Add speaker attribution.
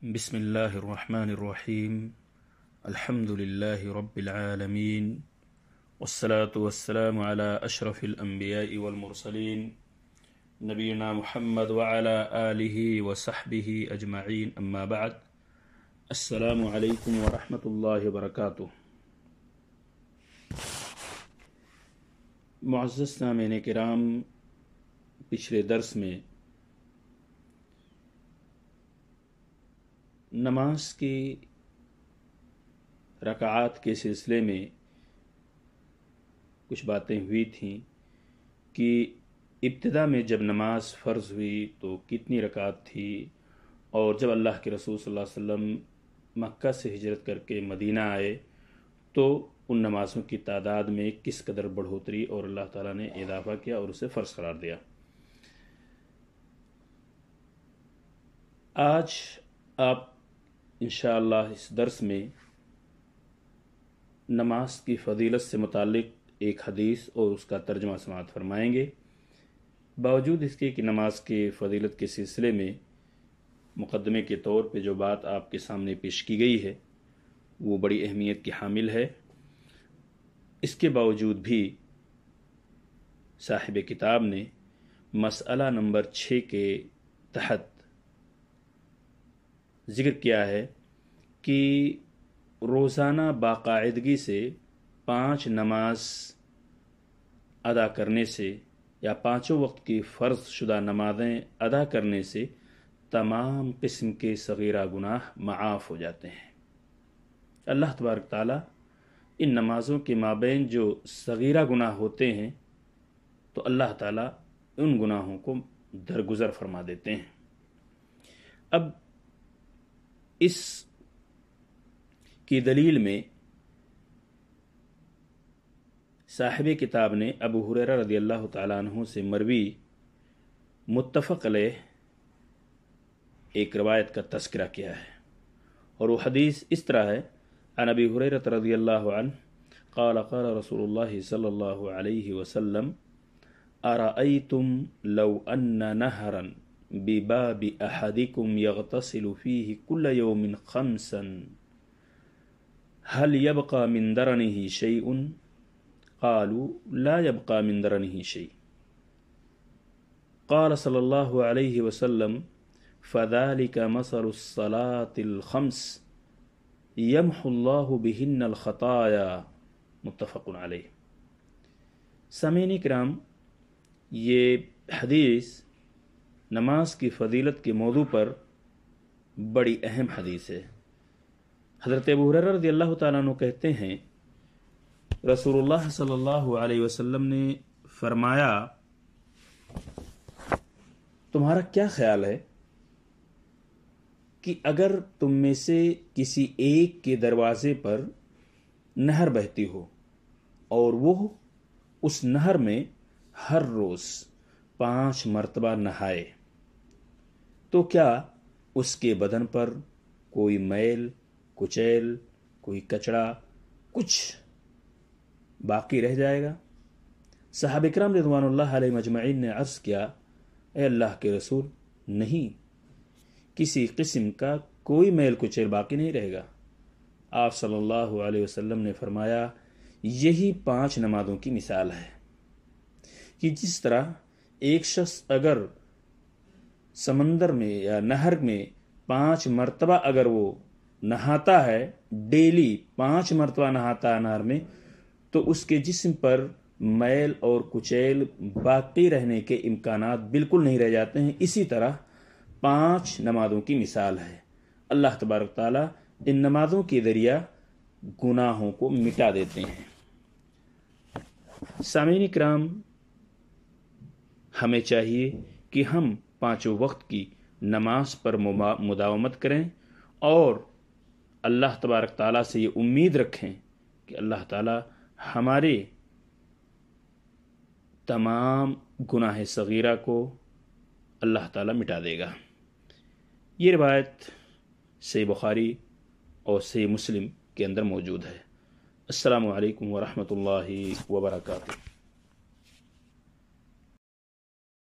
Speaker 1: بسم الله الرحمن الرحيم الحمد لله رب العالمين والصلاة والسلام على أشرف الأنبياء والمرسلين نبينا محمد وعلى آله وصحبه أجمعين أما بعد السلام عليكم ورحمة الله وبركاته معزز سامعین کرام پچھلے درس میں नमाज की रकात के सिलसिले में कुछ बातें हुई थी कि इब्तदा में जब नमाज फ़र्ज़ हुई तो कितनी रकात थी और जब अल्लाह के रसूल सल्लल्लाहु अलैहि वसल्लम मक्का से हिजरत करके मदीना आए तो उन नमाज़ों की तादाद में किस कदर बढ़ोतरी और अल्लाह ताला ने इजाफ़ा किया और उसे फ़र्ज़ करार दिया आज आप इन इस दर्स में नमाज की फजीलत से मुतक़ एक हदीस और उसका तर्जमा समात फरमाएंगे बावजूद इसके कि नमाज के फजीलत के सिलसिले में मुकदमे के तौर पे जो बात आपके सामने पेश की गई है वो बड़ी अहमियत की हामिल है इसके बावजूद भी साहिब किताब ने मसला नंबर छः के तहत ज़िक्र किया है कि रोज़ाना बाकायदगी से पांच नमाज अदा करने से या पांचों वक्त की फ़र्ज शुदा नमाज़ें अदा करने से तमाम किस्म के सगीरा गुनाह माफ़ हो जाते हैं अल्लाह तबारक ताली इन नमाज़ों के माबेन जो सगीरा गुनाह होते हैं तो अल्लाह ताला उन गुनाहों को दरगुजर फरमा देते हैं अब इस की दलील में साहिब किताब ने अबू हुरैरा रदी अल्लाह तु से मरवी मुतफ़क़ एक रवायत का तस्करा किया है और वो हदीस इस तरह है अन अबी हुररत रदी अल्लाह قال قال رسول الله صلى الله عليه وسلم أرأيتم لو أن نهرا بباب أحدكم يغتسل فيه كل يوم خمسا हल यब का मिंदर नहीं शई उन कालू ला यबका मिन दरन ही शई قال صلى الله عليه का فذلك مثل الصلاة الخمس يمحو الله بهن الخطايا समीन कराम ये हदीस नमाज की फजीलत के मौजू पर बड़ी अहम हदीस है हज़रत अबू रजी अल्लाह तु कहते हैं रसूलुल्लाह सल्लल्लाहु अलैहि वसल्लम ने फरमाया तुम्हारा क्या ख्याल है कि अगर तुम में से किसी एक के दरवाजे पर नहर बहती हो और वो उस नहर में हर रोज़ पांच मर्तबा नहाए तो क्या उसके बदन पर कोई मैल कुचैल कोई कचड़ा कुछ बाकी रह जाएगा साहब इक्राम रजवान मजमाइन ने अर्ज़ किया अल्लाह के रसूल नहीं किसी किस्म का कोई मैल कुचैल बाकी नहीं रहेगा आप सल्लल्लाहु अलैहि वसल्लम ने फरमाया यही पांच नमाजों की मिसाल है कि जिस तरह एक शख्स अगर समंदर में या नहर में पांच मर्तबा अगर वो नहाता है डेली पांच मरतबा नहाता है अनार में तो उसके जिस्म पर मैल और कुचैल बाकी रहने के इम्कान बिल्कुल नहीं रह जाते हैं इसी तरह पांच नमाजों की मिसाल है अल्लाह तबारक ताली इन नमाजों के ज़रिया गुनाहों को मिटा देते हैं सामिन कराम हमें चाहिए कि हम पाँचों वक्त की नमाज पर मुदावमत करें और अल्लाह तबारक ताला से ये उम्मीद रखें कि अल्लाह ताला हमारे तमाम गुनाह सगीरा को अल्लाह ताला मिटा देगा ये रिवायत से बुखारी और से मुस्लिम के अंदर मौजूद है असलकम वरहमल वर्का